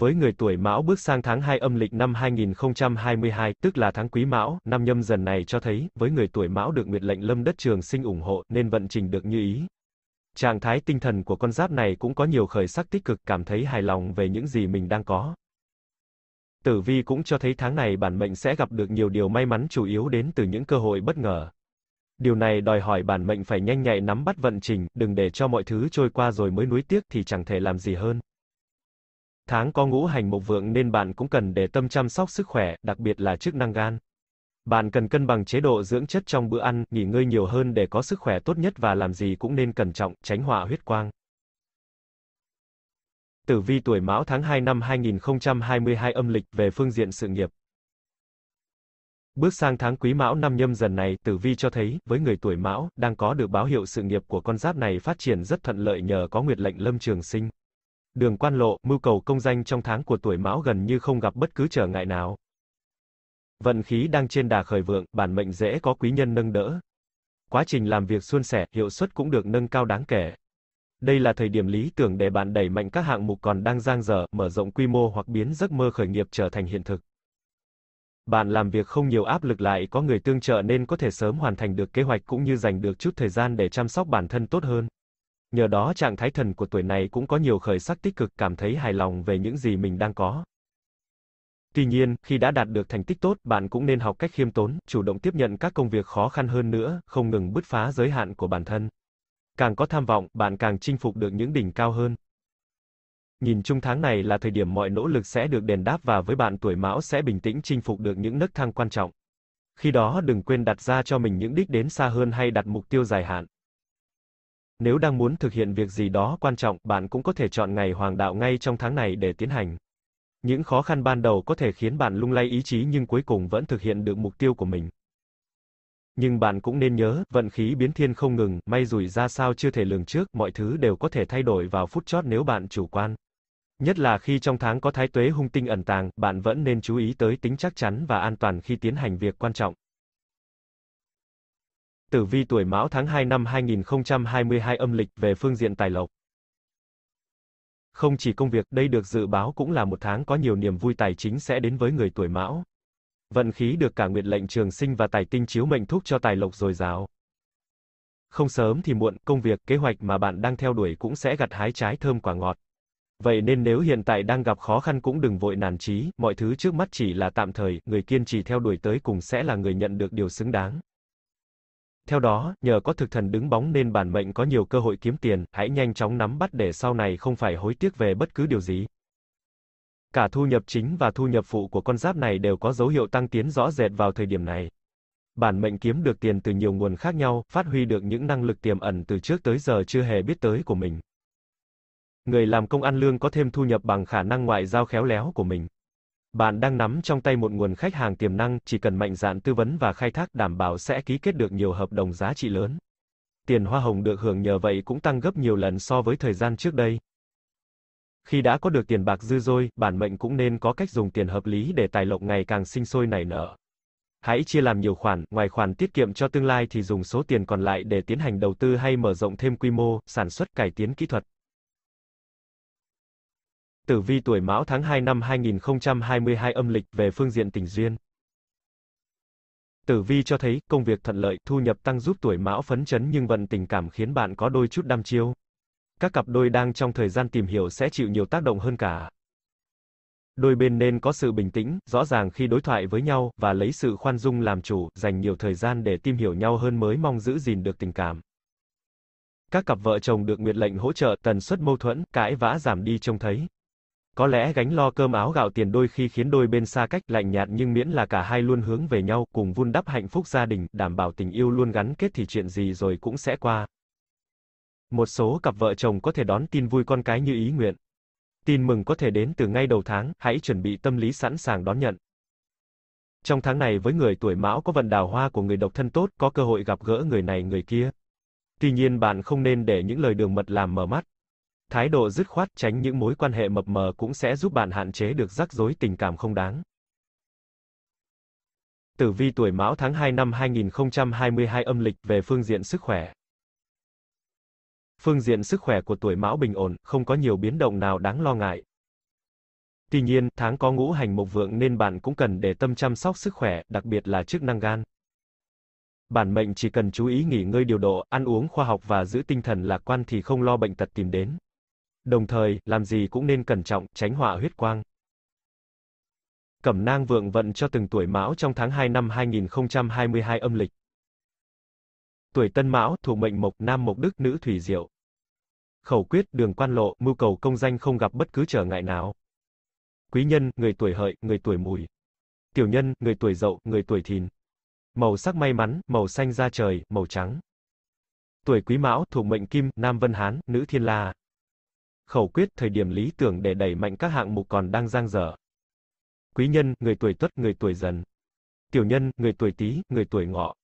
Với người tuổi Mão bước sang tháng 2 âm lịch năm 2022, tức là tháng Quý Mão, năm nhâm dần này cho thấy, với người tuổi Mão được nguyệt lệnh lâm đất trường sinh ủng hộ, nên vận trình được như ý. Trạng thái tinh thần của con giáp này cũng có nhiều khởi sắc tích cực, cảm thấy hài lòng về những gì mình đang có. Tử vi cũng cho thấy tháng này bản mệnh sẽ gặp được nhiều điều may mắn chủ yếu đến từ những cơ hội bất ngờ. Điều này đòi hỏi bản mệnh phải nhanh nhạy nắm bắt vận trình, đừng để cho mọi thứ trôi qua rồi mới nuối tiếc thì chẳng thể làm gì hơn. Tháng có ngũ hành mộc vượng nên bạn cũng cần để tâm chăm sóc sức khỏe, đặc biệt là chức năng gan. Bạn cần cân bằng chế độ dưỡng chất trong bữa ăn, nghỉ ngơi nhiều hơn để có sức khỏe tốt nhất và làm gì cũng nên cẩn trọng, tránh họa huyết quang. Tử vi tuổi Mão tháng 2 năm 2022 âm lịch về phương diện sự nghiệp. Bước sang tháng Quý Mão năm nhâm dần này, tử vi cho thấy, với người tuổi Mão, đang có được báo hiệu sự nghiệp của con giáp này phát triển rất thuận lợi nhờ có nguyệt lệnh lâm trường sinh đường quan lộ, mưu cầu công danh trong tháng của tuổi mão gần như không gặp bất cứ trở ngại nào. Vận khí đang trên đà khởi vượng, bản mệnh dễ có quý nhân nâng đỡ. Quá trình làm việc suôn sẻ, hiệu suất cũng được nâng cao đáng kể. Đây là thời điểm lý tưởng để bạn đẩy mạnh các hạng mục còn đang giang dở, mở rộng quy mô hoặc biến giấc mơ khởi nghiệp trở thành hiện thực. Bạn làm việc không nhiều áp lực lại có người tương trợ nên có thể sớm hoàn thành được kế hoạch cũng như dành được chút thời gian để chăm sóc bản thân tốt hơn. Nhờ đó trạng thái thần của tuổi này cũng có nhiều khởi sắc tích cực, cảm thấy hài lòng về những gì mình đang có. Tuy nhiên, khi đã đạt được thành tích tốt, bạn cũng nên học cách khiêm tốn, chủ động tiếp nhận các công việc khó khăn hơn nữa, không ngừng bứt phá giới hạn của bản thân. Càng có tham vọng, bạn càng chinh phục được những đỉnh cao hơn. Nhìn chung tháng này là thời điểm mọi nỗ lực sẽ được đền đáp và với bạn tuổi Mão sẽ bình tĩnh chinh phục được những nấc thang quan trọng. Khi đó đừng quên đặt ra cho mình những đích đến xa hơn hay đặt mục tiêu dài hạn. Nếu đang muốn thực hiện việc gì đó quan trọng, bạn cũng có thể chọn ngày hoàng đạo ngay trong tháng này để tiến hành. Những khó khăn ban đầu có thể khiến bạn lung lay ý chí nhưng cuối cùng vẫn thực hiện được mục tiêu của mình. Nhưng bạn cũng nên nhớ, vận khí biến thiên không ngừng, may rủi ra sao chưa thể lường trước, mọi thứ đều có thể thay đổi vào phút chót nếu bạn chủ quan. Nhất là khi trong tháng có thái tuế hung tinh ẩn tàng, bạn vẫn nên chú ý tới tính chắc chắn và an toàn khi tiến hành việc quan trọng tử vi tuổi Mão tháng 2 năm 2022 âm lịch về phương diện tài lộc. Không chỉ công việc, đây được dự báo cũng là một tháng có nhiều niềm vui tài chính sẽ đến với người tuổi Mão. Vận khí được cả nguyệt lệnh trường sinh và tài tinh chiếu mệnh thúc cho tài lộc dồi dào. Không sớm thì muộn, công việc, kế hoạch mà bạn đang theo đuổi cũng sẽ gặt hái trái thơm quả ngọt. Vậy nên nếu hiện tại đang gặp khó khăn cũng đừng vội nản chí, mọi thứ trước mắt chỉ là tạm thời, người kiên trì theo đuổi tới cùng sẽ là người nhận được điều xứng đáng. Theo đó, nhờ có thực thần đứng bóng nên bản mệnh có nhiều cơ hội kiếm tiền, hãy nhanh chóng nắm bắt để sau này không phải hối tiếc về bất cứ điều gì. Cả thu nhập chính và thu nhập phụ của con giáp này đều có dấu hiệu tăng tiến rõ rệt vào thời điểm này. Bản mệnh kiếm được tiền từ nhiều nguồn khác nhau, phát huy được những năng lực tiềm ẩn từ trước tới giờ chưa hề biết tới của mình. Người làm công ăn lương có thêm thu nhập bằng khả năng ngoại giao khéo léo của mình. Bạn đang nắm trong tay một nguồn khách hàng tiềm năng, chỉ cần mạnh dạn tư vấn và khai thác đảm bảo sẽ ký kết được nhiều hợp đồng giá trị lớn. Tiền hoa hồng được hưởng nhờ vậy cũng tăng gấp nhiều lần so với thời gian trước đây. Khi đã có được tiền bạc dư dôi, bản mệnh cũng nên có cách dùng tiền hợp lý để tài lộc ngày càng sinh sôi nảy nở. Hãy chia làm nhiều khoản, ngoài khoản tiết kiệm cho tương lai thì dùng số tiền còn lại để tiến hành đầu tư hay mở rộng thêm quy mô, sản xuất, cải tiến kỹ thuật. Tử vi tuổi Mão tháng 2 năm 2022 âm lịch về phương diện tình duyên. Tử vi cho thấy công việc thuận lợi, thu nhập tăng giúp tuổi Mão phấn chấn nhưng vận tình cảm khiến bạn có đôi chút đăm chiêu. Các cặp đôi đang trong thời gian tìm hiểu sẽ chịu nhiều tác động hơn cả. Đôi bên nên có sự bình tĩnh, rõ ràng khi đối thoại với nhau và lấy sự khoan dung làm chủ, dành nhiều thời gian để tìm hiểu nhau hơn mới mong giữ gìn được tình cảm. Các cặp vợ chồng được nguyệt lệnh hỗ trợ, tần suất mâu thuẫn, cãi vã giảm đi trông thấy. Có lẽ gánh lo cơm áo gạo tiền đôi khi khiến đôi bên xa cách lạnh nhạt nhưng miễn là cả hai luôn hướng về nhau, cùng vun đắp hạnh phúc gia đình, đảm bảo tình yêu luôn gắn kết thì chuyện gì rồi cũng sẽ qua. Một số cặp vợ chồng có thể đón tin vui con cái như ý nguyện. Tin mừng có thể đến từ ngay đầu tháng, hãy chuẩn bị tâm lý sẵn sàng đón nhận. Trong tháng này với người tuổi mão có vận đào hoa của người độc thân tốt, có cơ hội gặp gỡ người này người kia. Tuy nhiên bạn không nên để những lời đường mật làm mở mắt thái độ dứt khoát tránh những mối quan hệ mập mờ cũng sẽ giúp bạn hạn chế được rắc rối tình cảm không đáng. Tử vi tuổi Mão tháng 2 năm 2022 âm lịch về phương diện sức khỏe. Phương diện sức khỏe của tuổi Mão bình ổn, không có nhiều biến động nào đáng lo ngại. Tuy nhiên, tháng có ngũ hành mộc vượng nên bạn cũng cần để tâm chăm sóc sức khỏe, đặc biệt là chức năng gan. Bản mệnh chỉ cần chú ý nghỉ ngơi điều độ, ăn uống khoa học và giữ tinh thần lạc quan thì không lo bệnh tật tìm đến. Đồng thời, làm gì cũng nên cẩn trọng, tránh họa huyết quang. Cẩm nang vượng vận cho từng tuổi mão trong tháng 2 năm 2022 âm lịch. Tuổi tân mão, thuộc mệnh mộc, nam mộc đức, nữ thủy diệu. Khẩu quyết, đường quan lộ, mưu cầu công danh không gặp bất cứ trở ngại nào. Quý nhân, người tuổi hợi, người tuổi mùi. Tiểu nhân, người tuổi dậu, người tuổi thìn. Màu sắc may mắn, màu xanh da trời, màu trắng. Tuổi quý mão, thuộc mệnh kim, nam vân hán, nữ thiên la khẩu quyết thời điểm lý tưởng để đẩy mạnh các hạng mục còn đang giang dở. Quý nhân, người tuổi tuất, người tuổi dần. Tiểu nhân, người tuổi tý, người tuổi ngọ.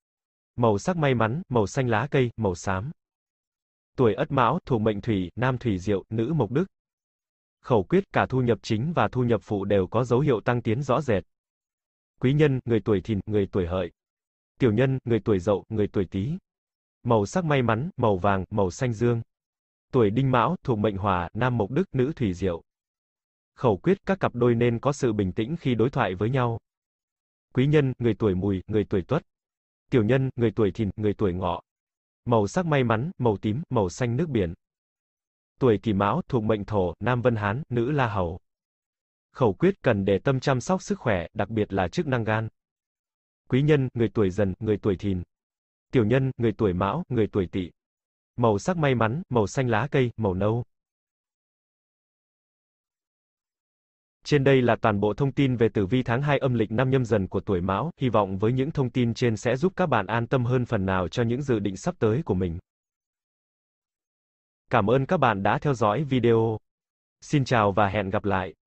Màu sắc may mắn, màu xanh lá cây, màu xám. Tuổi Ất Mão, thuộc mệnh thủy, nam thủy diệu, nữ mộc đức. Khẩu quyết cả thu nhập chính và thu nhập phụ đều có dấu hiệu tăng tiến rõ rệt. Quý nhân, người tuổi thìn, người tuổi hợi. Tiểu nhân, người tuổi dậu, người tuổi tý. Màu sắc may mắn, màu vàng, màu xanh dương tuổi đinh mão, thuộc mệnh hỏa, nam mộc đức, nữ thủy diệu. Khẩu quyết, các cặp đôi nên có sự bình tĩnh khi đối thoại với nhau. Quý nhân, người tuổi mùi, người tuổi tuất. Tiểu nhân, người tuổi thìn, người tuổi ngọ. Màu sắc may mắn, màu tím, màu xanh nước biển. Tuổi kỷ mão, thuộc mệnh thổ, nam vân hán, nữ la hầu. Khẩu quyết cần để tâm chăm sóc sức khỏe, đặc biệt là chức năng gan. Quý nhân, người tuổi dần, người tuổi thìn. Tiểu nhân, người tuổi mão, người tuổi tỵ màu sắc may mắn, màu xanh lá cây, màu nâu. Trên đây là toàn bộ thông tin về tử vi tháng 2 âm lịch năm nhâm dần của tuổi Mão, hy vọng với những thông tin trên sẽ giúp các bạn an tâm hơn phần nào cho những dự định sắp tới của mình. Cảm ơn các bạn đã theo dõi video. Xin chào và hẹn gặp lại.